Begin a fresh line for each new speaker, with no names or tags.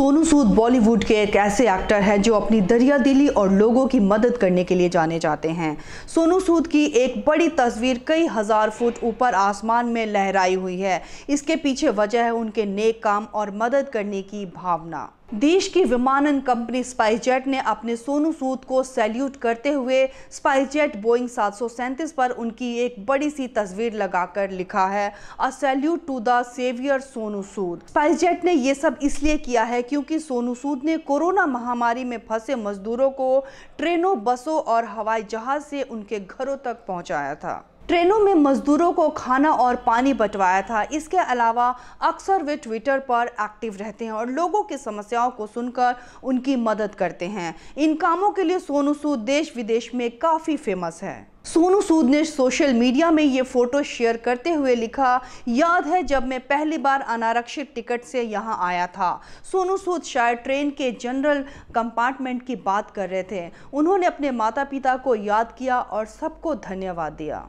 सोनू सूद बॉलीवुड के एक ऐसे एक्टर हैं जो अपनी दरिया दिली और लोगों की मदद करने के लिए जाने जाते हैं सोनू सूद की एक बड़ी तस्वीर कई हज़ार फुट ऊपर आसमान में लहराई हुई है इसके पीछे वजह है उनके नेक काम और मदद करने की भावना देश की विमानन कंपनी स्पाइसजेट ने अपने सोनू सूद को सैल्यूट करते हुए स्पाइसजेट बोइंग सात पर उनकी एक बड़ी सी तस्वीर लगाकर लिखा है a salute to the saviour Sonu Sood SpiceJet ने यह सब इसलिए किया है क्योंकि सोनू सूद ने कोरोना महामारी में फंसे मजदूरों को ट्रेनों बसों और हवाई जहाज से उनके घरों तक पहुंचाया था ट्रेनों में मजदूरों को खाना और पानी बंटवाया था इसके अलावा अक्सर वे ट्विटर पर एक्टिव रहते हैं और लोगों की समस्याओं को सुनकर उनकी मदद करते हैं इन कामों के लिए सोनू सूद देश विदेश में काफ़ी फेमस है सोनू सूद ने सोशल मीडिया में ये फ़ोटो शेयर करते हुए लिखा याद है जब मैं पहली बार अनारक्षित टिकट से यहाँ आया था सोनू सूद शायद ट्रेन के जनरल कंपार्टमेंट की बात कर रहे थे उन्होंने अपने माता पिता को याद किया और सबको धन्यवाद दिया